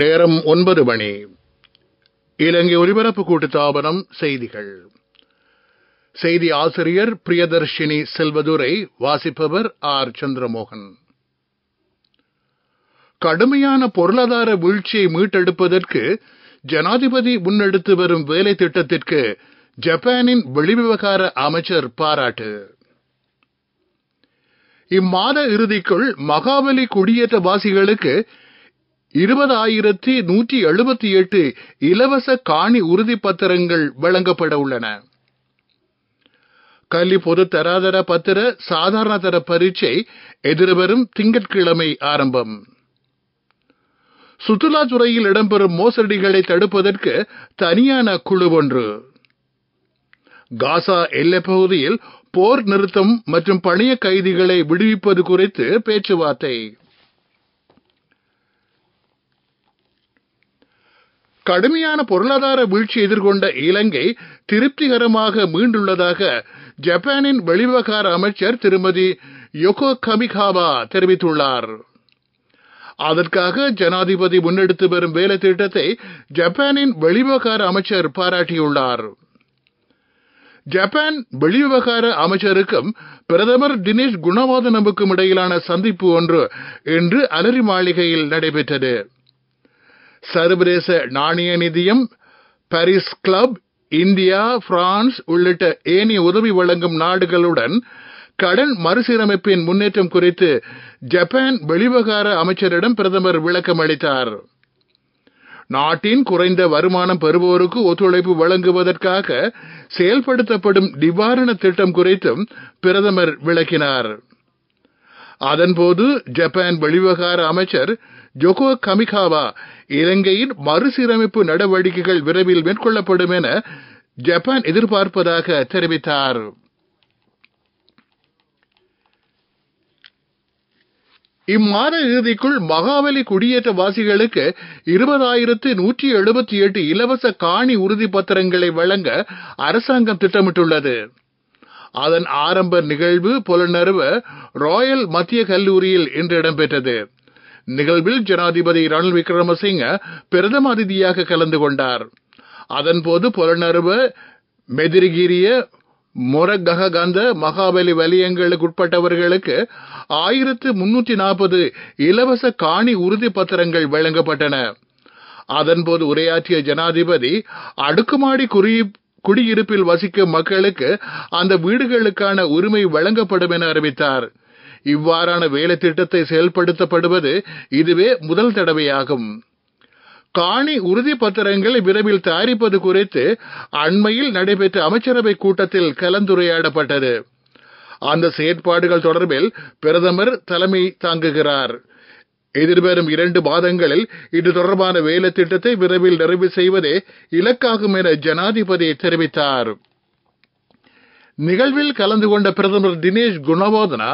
நேரம் ஒன்பது மணி இலங்கை ஒலிபரப்பு கூட்டுத்தாபனம் செய்திகள் செய்தி ஆசிரியர் பிரியதர்ஷினி செல்வதுரை வாசிப்பவர் ஆர் சந்திரமோகன் கடுமையான பொருளாதார வீழ்ச்சியை மீட்டெடுப்பதற்கு ஜனாதிபதி முன்னெடுத்து வரும் வேலை திட்டத்திற்கு ஜப்பானின் வெளிவிவகார அமைச்சர் பாராட்டு இம்மாத இறுதிக்குள் மகாபலி குடியேற்றவாசிகளுக்கு இருபதாயிரத்தி நூற்றி எழுபத்தி எட்டு இலவச காணி உறுதி பத்திரங்கள் வழங்கப்பட உள்ளன கல்வி பொது தராதர பத்திர சாதாரண தர பரீட்சை எதிர்வரும் திங்கட்கிழமை ஆரம்பம் சுற்றுலாத்துறையில் இடம்பெறும் மோசடிகளை தடுப்பதற்கு தனியான குழு ஒன்று காசா பகுதியில் போர் நிறுத்தம் மற்றும் பணிய கைதிகளை விடுவிப்பது குறித்து பேச்சுவார்த்தை கடுமையான பொருளாதார வீழ்ச்சி எதிர்கொண்ட இலங்கை திருப்திகரமாக மீண்டுள்ளதாக ஜப்பானின் வெளிவகார அமைச்சர் திருமதி யொகோ கமிகாவா தெரிவித்துள்ளார் அதற்காக ஜனாதிபதி முன்னெடுத்து வரும் வேலை திட்டத்தை ஜப்பானின் வெளிவகார அமைச்சர் பாராட்டியுள்ளார் ஜப்பான் வெளிவகார அமைச்சருக்கும் பிரதமர் தினேஷ் குணவாதனமுக்கும் இடையிலான சந்திப்பு ஒன்று இன்று அலரி மாளிகையில் நடைபெற்றது சர்வதேச நாணய நிதியம் பாரிஸ் கிளப் இந்தியா பிரான்ஸ் உள்ளிட்ட ஏனைய உதவி வழங்கும் நாடுகளுடன் கடன் மறுசீரமைப்பின் முன்னேற்றம் குறித்து ஜப்பான் வெளிவகார அமைச்சரிடம் பிரதமர் விளக்கம் அளித்தார் நாட்டின் குறைந்த வருமானம் பெறுவோருக்கு ஒத்துழைப்பு வழங்குவதற்காக செயல்படுத்தப்படும் நிவாரண திட்டம் குறித்தும் பிரதமர் விளக்கினார் அதன்போது ஜப்பான் வெளிவகார அமைச்சர் ஜொகோ கமிகாவா இலங்கையின் மறுசீரமைப்பு நடவடிக்கைகள் விரைவில் மேற்கொள்ளப்படும் என ஜப்பான் எதிர்பார்ப்பதாக தெரிவித்தார் இம்மாத இறுதிக்குள் மகாவலி குடியேற்றவாசிகளுக்கு இருபதாயிரத்து நூற்றி எழுபத்தி எட்டு இலவச காணி உறுதி பத்திரங்களை வழங்க அரசாங்கம் திட்டமிட்டுள்ளது அதன் ஆரம்ப நிகழ்வு புலனறுவ ராயல் மத்திய கல்லூரியில் இன்று இடம்பெற்றது நிகழ்வில் ஜனாதிபதி ரணில் விக்ரமசிங்க பிரதம அதிதியாக கலந்து கொண்டார் அதன்போது புலனறுவ மெதிரிகிரிய மொரககந்த மகாபலி வலியங்களுக்கு உட்பட்டவர்களுக்கு ஆயிரத்து முன்னூற்றி நாற்பது இலவச காணி உறுதி பத்திரங்கள் வழங்கப்பட்டன அதன்போது உரையாற்றிய ஜனாதிபதி அடுக்குமாடி குடியிருப்பில் வசிக்கும் மக்களுக்கு அந்த வீடுகளுக்கான உரிமை வழங்கப்படும் என அறிவித்தார் இவ்வாறான வேலை திட்டத்தை செயல்படுத்தப்படுவது இதுவே முதல் தடவையாகும் காணி உறுதி பத்திரங்களை விரைவில் தயாரிப்பது குறித்து அண்மையில் நடைபெற்ற அமைச்சரவை கூட்டத்தில் கலந்துரையாடப்பட்டது அந்த செயற்பாடுகள் தொடர்பில் பிரதமர் தலைமை தாங்குகிறார் எதிர்வரும் இரண்டு மாதங்களில் இது தொடர்பான வேலை திட்டத்தை விரைவில் நிறைவு செய்வதே இலக்காகும் என ஜனாதிபதி தெரிவித்தார் நிகழ்வில் கலந்து கொண்ட பிரதமர் தினேஷ் குணவோதனா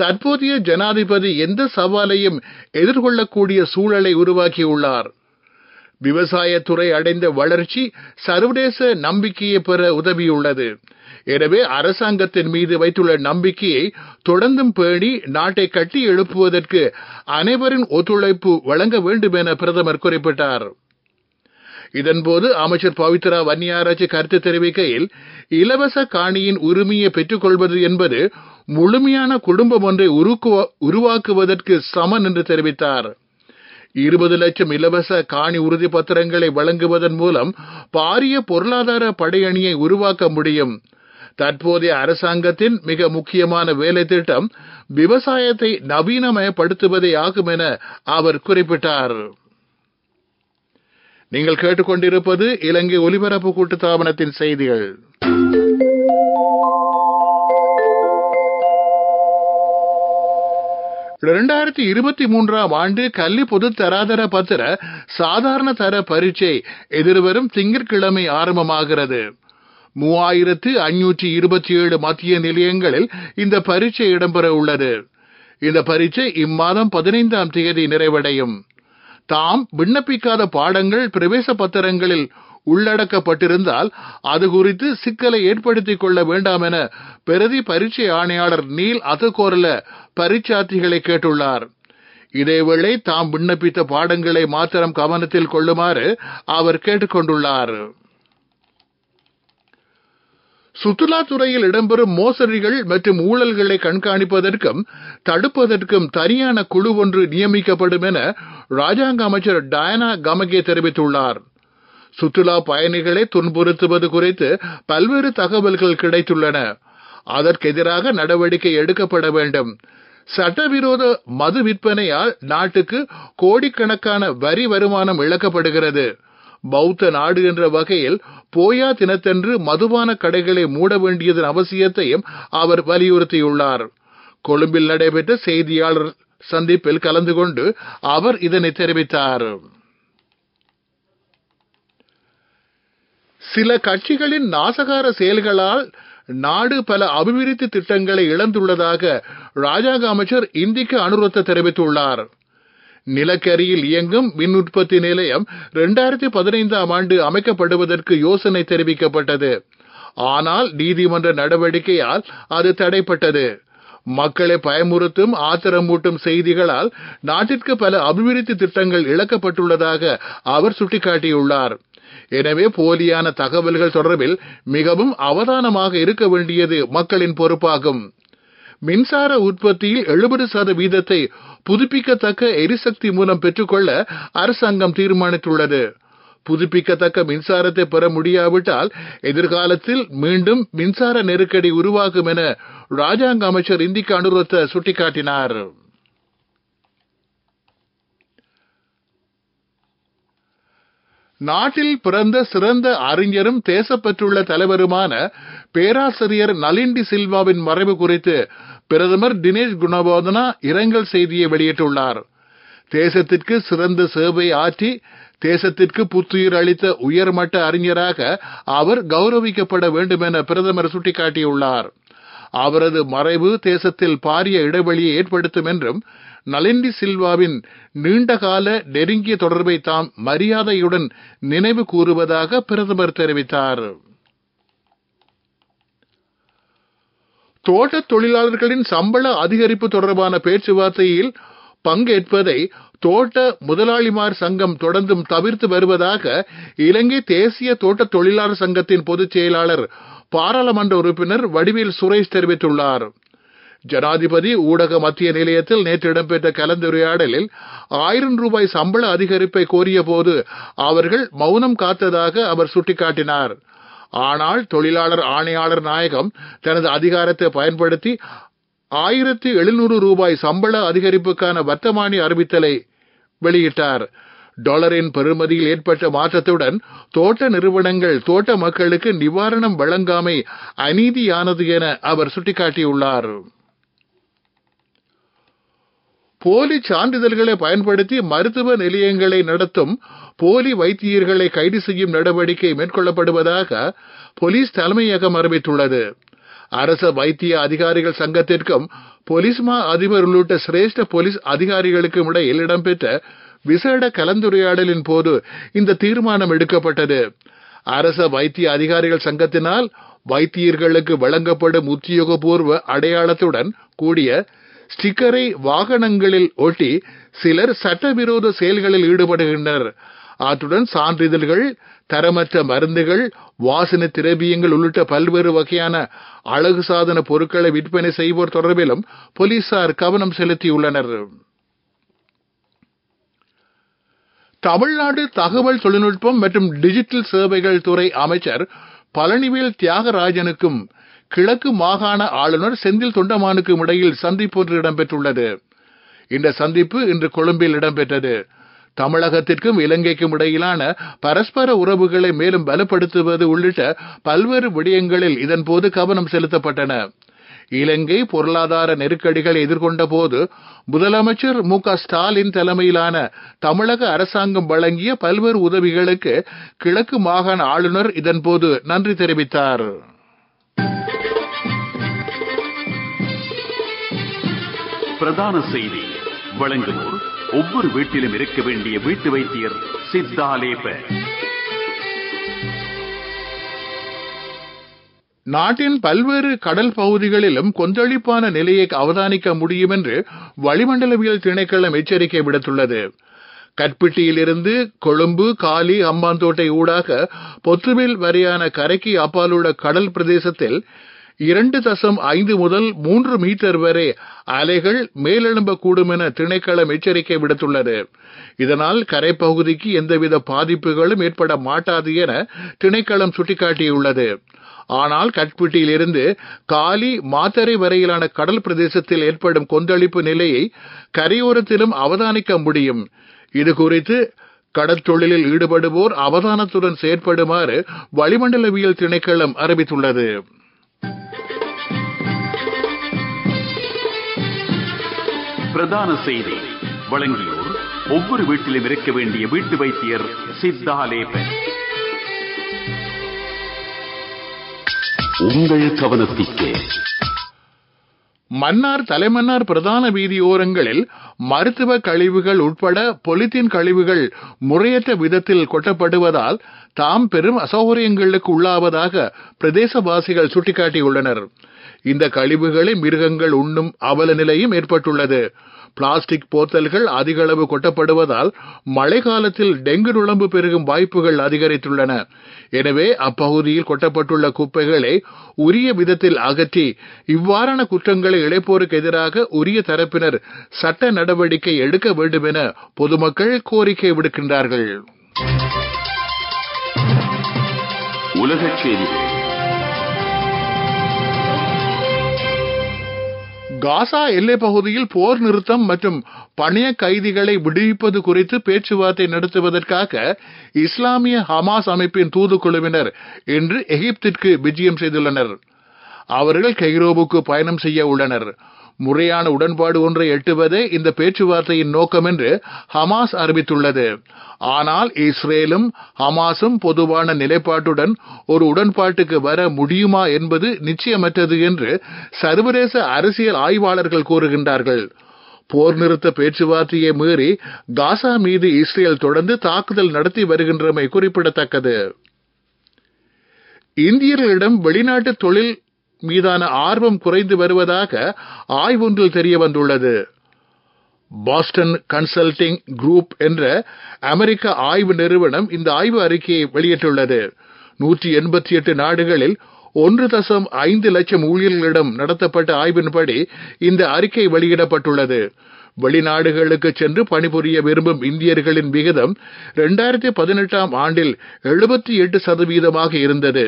தற்போதைய ஜனாதிபதி எந்த சவாலையும் எதிர்கொள்ளக்கூடிய சூழலை உருவாக்கியுள்ளார் விவசாயத்துறை அடைந்த வளர்ச்சி சர்வதேச நம்பிக்கையை பெற உதவியுள்ளது எனவே அரசாங்கத்தின் மீது வைத்துள்ள நம்பிக்கையை தொடர்ந்தும் பேணி நாட்டை கட்டி எழுப்புவதற்கு அனைவரின் ஒத்துழைப்பு வழங்க வேண்டும் என பிரதமர் குறிப்பிட்டார் இதன்போது அமைச்சர் பவித்ரா வன்னியாராஜி கருத்து தெரிவிக்கையில் இலவச காணியின் உரிமையை பெற்றுக்கொள்வது என்பது முழுமையான குடும்பம் ஒன்றை உருவாக்குவதற்கு சமன் என்று தெரிவித்தார் இருபது லட்சம் இலவச காணி உறுதி பத்திரங்களை வழங்குவதன் மூலம் பாரிய பொருளாதார படையணியை உருவாக்க முடியும் தற்போதைய அரசாங்கத்தின் மிக முக்கியமான வேலை திட்டம் விவசாயத்தை நவீனமயப்படுத்துவதே ஆகும் என அவர் குறிப்பிட்டார் நீங்கள் கேட்டுக்கொண்டிருப்பது இலங்கை ஒலிபரப்பு கூட்டுத்தாபனத்தின் செய்திகள் இரண்டாயிரத்தி இருபத்தி மூன்றாம் ஆண்டு கல்வி பொது தராதர பத்திர சாதாரண தர பரீட்சை எதிர்வரும் திங்கட்கிழமை ஆரம்பமாகிறது மூவாயிரத்து ஐநூற்றி இருபத்தி ஏழு மத்திய நிலையங்களில் இந்த பரீட்சை இடம்பெற உள்ளது இந்த பரீட்சை இம்மாதம் பதினைந்தாம் தேதி நிறைவடையும் தாம் விண்ணப்பிக்காத பாடங்கள் பிரவேச பத்திரங்களில் உள்ளடக்கப்பட்டிருந்தால் அது குறித்து சிக்கலை ஏற்படுத்திக் கொள்ள வேண்டாம் என பிரதி பரீட்சை ஆணையாளர் நீல் கோரல பரீட்சார்த்திகளை கேட்டுள்ளார் இதேவேளை தாம் விண்ணப்பித்த பாடங்களை மாத்திரம் கவனத்தில் கொள்ளுமாறு அவர் கேட்டுக்கொண்டுள்ளார் சுற்றுலாத்துறையில் இடம்பெறும் மோசடிகள் மற்றும் ஊழல்களை கண்காணிப்பதற்கும் தடுப்பதற்கும் தனியான குழு ஒன்று நியமிக்கப்படும் என ராஜாங்க அமைச்சர் டயனா கமகே தெரிவித்துள்ளார் சுற்றுலா பயணிகளை துன்புறுத்துவது குறித்து பல்வேறு தகவல்கள் கிடைத்துள்ளன அதற்கு எதிராக நடவடிக்கை எடுக்கப்பட வேண்டும் சட்டவிரோத மது விற்பனையால் நாட்டுக்கு கோடிக்கணக்கான வரி வருமானம் இழக்கப்படுகிறது பௌத்த நாடு என்ற வகையில் போயா தினத்தன்று மதுபான கடைகளை மூட வேண்டியதன் அவசியத்தையும் அவர் வலியுறுத்தியுள்ளார் கொழும்பில் நடைபெற்ற செய்தியாளர் சந்திப்பில் கலந்து கொண்டு அவர் இதனை தெரிவித்தார் சில கட்சிகளின் நாசகார செயல்களால் நாடு பல அபிவிருத்தி திட்டங்களை இழந்துள்ளதாக ராஜாங்க அமைச்சர் இந்திக்கு அனுரத்த தெரிவித்துள்ளாா் நிலக்கரியில் இயங்கும் மின் உற்பத்தி நிலையம் இரண்டாயிரத்தி பதினைந்தாம் ஆண்டு அமைக்கப்படுவதற்கு யோசனை தெரிவிக்கப்பட்டது ஆனால் நீதிமன்ற நடவடிக்கையால் அது தடைப்பட்டது மக்களை பயமுறுத்தும் ஆத்திரமூட்டும் செய்திகளால் நாட்டிற்கு பல அபிவிருத்தி திட்டங்கள் இழக்கப்பட்டுள்ளதாக அவர் சுட்டிக்காட்டியுள்ளார் எனவே போலியான தகவல்கள் தொடர்பில் மிகவும் அவதானமாக இருக்க வேண்டியது மக்களின் பொறுப்பாகும் மின்சார உற்பத்தியில் எழுபது சதவீதத்தை புதுப்பிக்கத்தக்க எரிசக்தி மூலம் பெற்றுக்கொள்ள அரசாங்கம் தீர்மானித்துள்ளது புதுப்பிக்கத்தக்க மின்சாரத்தை பெற முடியாவிட்டால் எதிர்காலத்தில் மீண்டும் மின்சார நெருக்கடி உருவாகும் என ராஜாங்க அமைச்சர் இந்திக்கு அனுரத்த சுட்டிக்காட்டினார் நாட்டில் பிறந்த சிறந்த அறிஞரும் தேசப்பற்றுள்ள தலைவருமான பேராசிரியர் நலிண்டி சில்வாவின் மறைவு குறித்து பிரதமர் தினேஷ் குணபோதனா இரங்கல் செய்தியை வெளியிட்டுள்ளார் தேசத்திற்கு சிறந்த சேவை ஆற்றி தேசத்திற்கு புத்துயிர் அளித்த உயர்மட்ட அறிஞராக அவர் கௌரவிக்கப்பட வேண்டும் என பிரதமர் சுட்டிக்காட்டியுள்ளார் அவரது மறைவு தேசத்தில் பாரிய இடைவெளியை ஏற்படுத்தும் என்றும் நலிந்தி சில்வாவின் நீண்டகால நெருங்கிய தொடர்பை தாம் மரியாதையுடன் நினைவு கூறுவதாக பிரதமர் தெரிவித்தார் தோட்ட தொழிலாளர்களின் சம்பள அதிகரிப்பு தொடர்பான பேச்சுவார்த்தையில் பங்கேற்பதை தோட்ட முதலாளிமார் சங்கம் தொடர்ந்தும் தவிர்த்து வருவதாக இலங்கை தேசிய தோட்ட தொழிலாளர் சங்கத்தின் பொதுச் செயலாளர் பாராளுமன்ற உறுப்பினர் வடிவேல் சுரேஷ் தெரிவித்துள்ளார் ஜனாதிபதி ஊடக மத்திய நிலையத்தில் நேற்று இடம்பெற்ற கலந்துரையாடலில் ஆயிரம் ரூபாய் சம்பள அதிகரிப்பை கோரியபோது அவர்கள் மௌனம் காத்ததாக அவர் சுட்டிக்காட்டினார் ஆனால் தொழிலாளர் ஆணையாளர் நாயகம் தனது அதிகாரத்தை பயன்படுத்தி ஆயிரத்தி எழுநூறு ரூபாய் சம்பள அதிகரிப்புக்கான வர்த்தமானி அறிவித்தலை வெளியிட்டார் டாலரின் பெறுமதியில் ஏற்பட்ட மாற்றத்துடன் தோட்ட நிறுவனங்கள் தோட்ட மக்களுக்கு நிவாரணம் வழங்காமை அநீதியானது என அவர் சுட்டிக்காட்டியுள்ளார் போலி சான்றிதழ்களை பயன்படுத்தி மருத்துவ நிலையங்களை நடத்தும் போலி வைத்தியர்களை கைது செய்யும் நடவடிக்கை மேற்கொள்ளப்படுவதாக போலீஸ் தலைமையகம் அறிவித்துள்ளது அரச வைத்திய அதிகாரிகள் சங்கத்திற்கும் போலீஸ் மா அதிபர் உள்ளிட்ட சிரேஷ்ட போலீஸ் அதிகாரிகளுக்கும் இடையில் இடம்பெற்ற விசேட கலந்துரையாடலின் போது இந்த தீர்மானம் எடுக்கப்பட்டது அரச வைத்திய அதிகாரிகள் சங்கத்தினால் வைத்தியர்களுக்கு வழங்கப்படும் உத்தியோகபூர்வ அடையாளத்துடன் கூடிய ஸ்டிக்கரை வாகனங்களில் ஒட்டி சிலர் சட்டவிரோத செயல்களில் ஈடுபடுகின்றனர் அத்துடன் சான்றிதழ்கள் தரமற்ற மருந்துகள் வாசன திரவியங்கள் உள்ளிட்ட பல்வேறு வகையான அழகு சாதன பொருட்களை விற்பனை செய்வோர் தொடர்பிலும் போலீசார் கவனம் செலுத்தியுள்ளனர் தமிழ்நாடு தகவல் தொழில்நுட்பம் மற்றும் டிஜிட்டல் சேவைகள் துறை அமைச்சர் பழனிவேல் தியாகராஜனுக்கும் கிழக்கு மாகாண ஆளுநர் செந்தில் தொண்டமானுக்கும் இடையில் சந்திப்பு ஒன்று இடம்பெற்றுள்ளது இந்த சந்திப்பு இன்று கொழும்பில் இடம்பெற்றது தமிழகத்திற்கும் இலங்கைக்கும் இடையிலான பரஸ்பர உறவுகளை மேலும் பலப்படுத்துவது உள்ளிட்ட பல்வேறு விடயங்களில் இதன்போது கவனம் செலுத்தப்பட்டன இலங்கை பொருளாதார நெருக்கடிகளை எதிர்கொண்ட போது முதலமைச்சர் மு ஸ்டாலின் தலைமையிலான தமிழக அரசாங்கம் வழங்கிய பல்வேறு உதவிகளுக்கு கிழக்கு மாகாண ஆளுநர் இதன்போது நன்றி தெரிவித்தார் பிரதான செய்தி வழங்குவோர் ஒவ்வொரு வீட்டிலும் இருக்க வேண்டிய வீட்டு வைத்தியர் சித்தாலேப நாட்டின் பல்வேறு கடல் பகுதிகளிலும் கொந்தளிப்பான நிலையை அவதானிக்க முடியும் என்று வளிமண்டலவியல் திணைக்களம் எச்சரிக்கை விடுத்துள்ளது கற்பிட்டியிலிருந்து கொழும்பு காலி அம்பாந்தோட்டை ஊடாக பொத்துவில் வரையான கரைக்கு அப்பாலுள்ள கடல் பிரதேசத்தில் இரண்டு தசம் ஐந்து முதல் மூன்று மீட்டர் வரை அலைகள் மேலெழும்பக்கூடும் என திணைக்களம் எச்சரிக்கை விடுத்துள்ளது இதனால் கரைப்பகுதிக்கு எந்தவித பாதிப்புகளும் ஏற்பட மாட்டாது என திணைக்களம் சுட்டிக்காட்டியுள்ளது ஆனால் கட்பிட்டியிலிருந்து காலி மாத்தரை வரையிலான கடல் பிரதேசத்தில் ஏற்படும் கொந்தளிப்பு நிலையை கரையோரத்திலும் அவதானிக்க முடியும் இது குறித்து கடற்தொழிலில் ஈடுபடுவோர் அவதானத்துடன் செயற்படுமாறு வளிமண்டலவியல் திணைக்களம் அறிவித்துள்ளது பிரதான செய்தி வழங்கியோர் ஒவ்வொரு வீட்டிலும் இருக்க வேண்டிய வீட்டு வைத்தியர் சித்தாலேபன் உங்கள் கவனத்திற்கு மன்னார் தலைமன்னார் பிரதான வீதியோரங்களில் மருத்துவ கழிவுகள் உட்பட பொலித்தீன் கழிவுகள் முறையற்ற விதத்தில் கொட்டப்படுவதால் தாம் பெரும் அசௌகரியங்களுக்கு உள்ளாவதாக பிரதேசவாசிகள் சுட்டிக்காட்டியுள்ளனர் இந்த கழிவுகளை மிருகங்கள் உண்ணும் அவல நிலையும் ஏற்பட்டுள்ளது பிளாஸ்டிக் போத்தல்கள் அதிக அளவு கொட்டப்படுவதால் மழை காலத்தில் டெங்கு நுழம்பு பெருகும் வாய்ப்புகள் அதிகரித்துள்ளன எனவே அப்பகுதியில் கொட்டப்பட்டுள்ள குப்பைகளை உரிய விதத்தில் அகற்றி இவ்வாறான குற்றங்களை இழைப்போருக்கு எதிராக உரிய தரப்பினர் சட்ட நடவடிக்கை எடுக்க வேண்டும் என பொதுமக்கள் கோரிக்கை விடுக்கின்றார்கள் உலகச் செய்திகள் காசா எல்லை பகுதியில் போர் நிறுத்தம் மற்றும் பணிய கைதிகளை விடுவிப்பது குறித்து பேச்சுவார்த்தை நடத்துவதற்காக இஸ்லாமிய ஹமாஸ் அமைப்பின் தூதுக்குழுவினர் இன்று எகிப்திற்கு விஜயம் செய்துள்ளனர் அவர்கள் கைரோவுக்கு பயணம் செய்ய உள்ளனர் முறையான உடன்பாடு ஒன்றை எட்டுவதே இந்த பேச்சுவார்த்தையின் நோக்கம் என்று ஹமாஸ் அறிவித்துள்ளது ஆனால் இஸ்ரேலும் ஹமாஸும் பொதுவான நிலைப்பாட்டுடன் ஒரு உடன்பாட்டுக்கு வர முடியுமா என்பது நிச்சயமற்றது என்று சர்வதேச அரசியல் ஆய்வாளர்கள் கூறுகின்றார்கள் போர் நிறுத்த பேச்சுவார்த்தையை மீறி காசா மீது இஸ்ரேல் தொடர்ந்து தாக்குதல் நடத்தி வருகின்றமை குறிப்பிடத்தக்கது இந்தியர்களிடம் வெளிநாட்டு தொழில் மீதான ஆர்வம் குறைந்து வருவதாக ஆய்வொன்றில் தெரிய வந்துள்ளது பாஸ்டன் கன்சல்டிங் குரூப் என்ற அமெரிக்க ஆய்வு நிறுவனம் இந்த ஆய்வு அறிக்கையை வெளியிட்டுள்ளது நூற்றி எண்பத்தி எட்டு நாடுகளில் ஒன்று தசம் ஐந்து லட்சம் ஊழியர்களிடம் நடத்தப்பட்ட ஆய்வின்படி இந்த அறிக்கை வெளியிடப்பட்டுள்ளது வெளிநாடுகளுக்கு சென்று பணிபுரிய விரும்பும் இந்தியர்களின் விகிதம் இரண்டாயிரத்தி பதினெட்டாம் ஆண்டில் எழுபத்தி எட்டு சதவீதமாக இருந்தது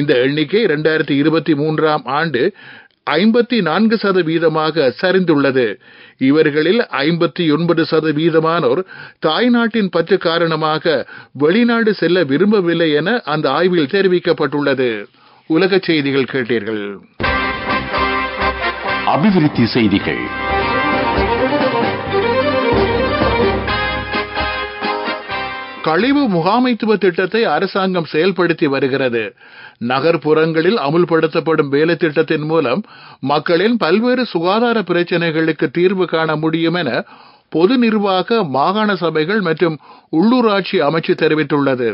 இந்த எண்ணிக்கை இரண்டாயிரத்தி இருபத்தி மூன்றாம் ஆண்டு ஐம்பத்தி நான்கு சதவீதமாக சரிந்துள்ளது இவர்களில் ஐம்பத்தி ஒன்பது சதவீதமானோர் தாய்நாட்டின் பற்று காரணமாக வெளிநாடு செல்ல விரும்பவில்லை என அந்த ஆய்வில் தெரிவிக்கப்பட்டுள்ளது உலக செய்திகள் கேட்டீர்கள் அபிவிருத்தி செய்திகள் கழிவு முகாமைத்துவ திட்டத்தை அரசாங்கம் செயல்படுத்தி வருகிறது நகர்ப்புறங்களில் அமுல்படுத்தப்படும் வேலை திட்டத்தின் மூலம் மக்களின் பல்வேறு சுகாதார பிரச்சினைகளுக்கு தீர்வு காண முடியும் என பொது நிர்வாக மாகாண சபைகள் மற்றும் உள்ளூராட்சி அமைச்சு தெரிவித்துள்ளது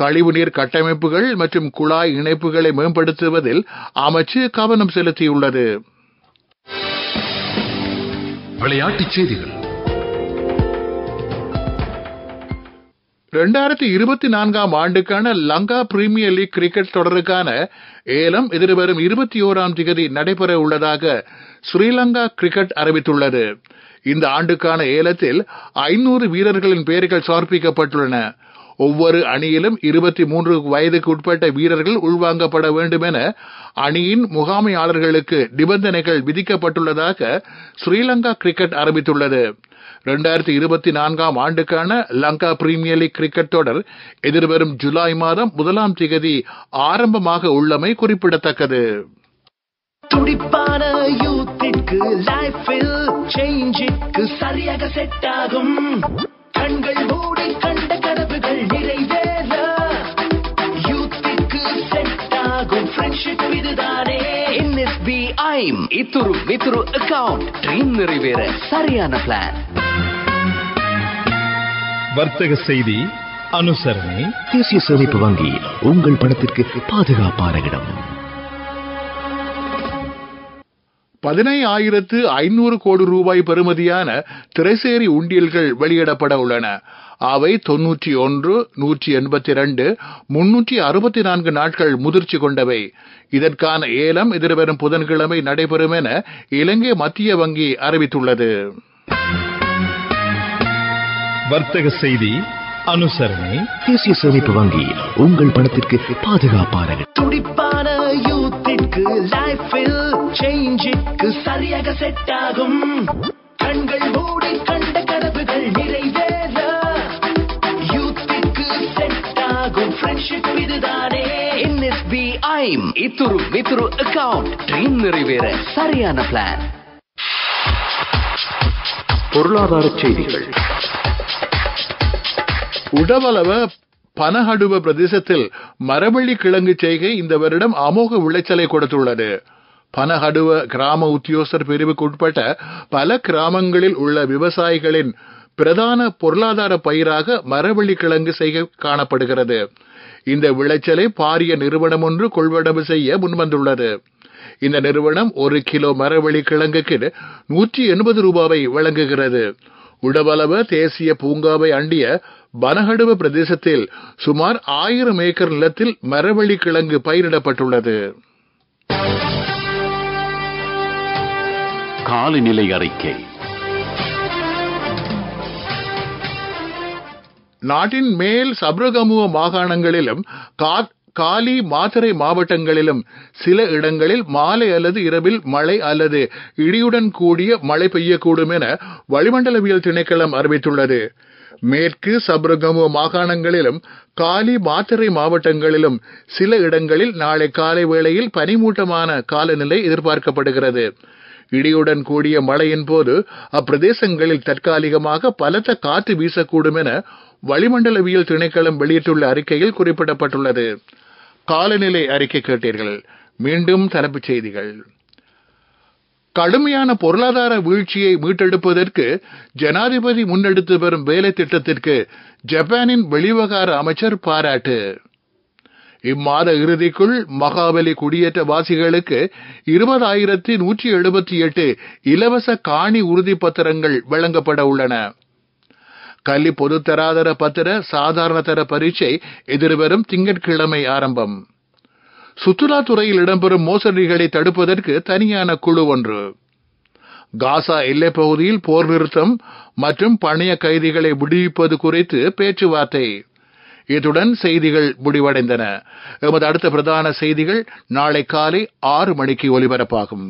கழிவுநீர் கட்டமைப்புகள் மற்றும் குழாய் இணைப்புகளை மேம்படுத்துவதில் அமைச்சு கவனம் செலுத்தியுள்ளது விளையாட்டுச் செய்திகள் ரெண்டாயிரத்தி இருபத்தி நான்காம் ஆண்டுக்கான லங்கா பிரீமியர் லீக் கிரிக்கெட் தொடருக்கான ஏலம் எதிர்வரும் இருபத்தி ஓராம் திகதி நடைபெற உள்ளதாக ஸ்ரீலங்கா கிரிக்கெட் அறிவித்துள்ளது இந்த ஆண்டுக்கான ஏலத்தில் ஐநூறு வீரர்களின் பெயர்கள் சமர்ப்பிக்கப்பட்டுள்ளன ஒவ்வொரு அணியிலும் இருபத்தி மூன்று வயதுக்கு உட்பட்ட வீரர்கள் உள்வாங்கப்பட வேண்டும் என அணியின் முகாமையாளர்களுக்கு நிபந்தனைகள் விதிக்கப்பட்டுள்ளதாக ஸ்ரீலங்கா கிரிக்கெட் அறிவித்துள்ளது ரெண்டாயிரத்தி இருபத்தி நான்காம் ஆண்டுக்கான லங்கா பிரீமியர் லீக் கிரிக்கெட் தொடர் எதிர்வரும் ஜூலை மாதம் முதலாம் திகதி ஆரம்பமாக உள்ளமை குறிப்பிடத்தக்கது கண்கள் நிறைவேற இத்துரு மித்துரு அக்கவுண்ட் ட்ரீம் நிறைவேற சரியான பிளான் வர்த்தக செய்தி அனுசரணை தேசிய சேமிப்பு வங்கி உங்கள் பணத்திற்கு பாதுகாப்பான இடம் பதினை ஆயிரத்து ஐநூறு கோடி ரூபாய் பெறுமதியான திரைசேரி உண்டியல்கள் வெளியிடப்பட உள்ளன அவை தொன்னூற்றி ஒன்று நூற்றி எண்பத்தி ரெண்டு முன்னூற்றி அறுபத்தி நான்கு நாட்கள் முதிர்ச்சி கொண்டவை இதற்கான ஏலம் எதிர்வரும் புதன்கிழமை நடைபெறும் என இலங்கை மத்திய வங்கி அறிவித்துள்ளது வர்த்தக செய்தி அனுசரணை தேசிய சேமிப்பு வங்கி உங்கள் பணத்திற்கு பாதுகாப்பான துடிப்பான யூத்திற்கு லைஃபில் சேஞ்சுக்கு சரியாக செட் ஆகும் கண்கள் மூடி கண்ட கனவுகள் நிறைவேற யூத்திற்கு செட் ஆகும் ஃப்ரெண்ட்ஷிப் இதுதானே என்எஸ்பி ஐம் இத்துரு வித்துரு அக்கவுண்ட் ட்ரீம் நிறைவேற சரியான பிளான் பொருளாதார செய்திகள் உடவளவ பனஹடுவ பிரதேசத்தில் மரவள்ளி கிழங்கு செய்கை இந்த வருடம் அமோக விளைச்சலை கொடுத்துள்ளது பனஹடுவ கிராம உத்தியோகர் பிரிவுக்கு உட்பட்ட பல கிராமங்களில் உள்ள விவசாயிகளின் பிரதான பொருளாதார பயிராக மரவள்ளி கிழங்கு செய்ய காணப்படுகிறது இந்த விளைச்சலை பாரிய நிறுவனம் ஒன்று கொள்வனவு செய்ய முன்வந்துள்ளது இந்த நிறுவனம் ஒரு கிலோ மரவள்ளி கிழங்குக்கு நூற்றி எண்பது ரூபாவை வழங்குகிறது உடவளவு தேசிய பூங்காவை அண்டிய பனகடுவ பிரதேசத்தில் சுமார் ஆயிரம் ஏக்கர் நிலத்தில் மரவள்ளி கிழங்கு பயிரிடப்பட்டுள்ளது காலநிலை அறிக்கை நாட்டின் மேல் சப்ரகமுக மாகாணங்களிலும் காத் காலி மாத்தரை மாவட்டங்களிலும் சில இடங்களில் மாலை அல்லது இரவில் மழை அல்லது இடியுடன் கூடிய மழை பெய்யக்கூடும் என வளிமண்டலவியல் திணைக்களம் அறிவித்துள்ளது மேற்கு சப்ரகமு மாகாணங்களிலும் காலி மாத்திரை மாவட்டங்களிலும் சில இடங்களில் நாளை காலை வேளையில் பனிமூட்டமான காலநிலை எதிர்பார்க்கப்படுகிறது இடியுடன் கூடிய மழையின் போது அப்பிரதேசங்களில் தற்காலிகமாக பலத்த காற்று வீசக்கூடும் என வளிமண்டலவியல் திணைக்களம் வெளியிட்டுள்ள அறிக்கையில் குறிப்பிடப்பட்டுள்ளது காலநிலை அறிக்கை கேட்டீர்கள் மீண்டும் தலைப்புச் செய்திகள் கடுமையான பொருளாதார வீழ்ச்சியை மீட்டெடுப்பதற்கு ஜனாதிபதி முன்னெடுத்து வரும் வேலை திட்டத்திற்கு ஜப்பானின் வெளிவகார அமைச்சர் பாராட்டு இம்மாத இறுதிக்குள் மகாபலி குடியேற்ற வாசிகளுக்கு இருபதாயிரத்தி நூற்றி எழுபத்தி எட்டு இலவச காணி உறுதி பத்திரங்கள் வழங்கப்பட உள்ளன கல்வி பொதுத்தராதர பத்திர சாதாரணதர பரீட்சை எதிர்வரும் திங்கட்கிழமை ஆரம்பம் சுற்றுலாத்துறையில் இடம்பெறும் மோசடிகளை தடுப்பதற்கு தனியான குழு ஒன்று காசா எல்லை பகுதியில் போர் நிறுத்தம் மற்றும் பணைய கைதிகளை விடுவிப்பது குறித்து பேச்சுவார்த்தை இத்துடன் செய்திகள் முடிவடைந்தன எமது அடுத்த பிரதான செய்திகள் நாளை காலை ஆறு மணிக்கு ஒலிபரப்பாகும்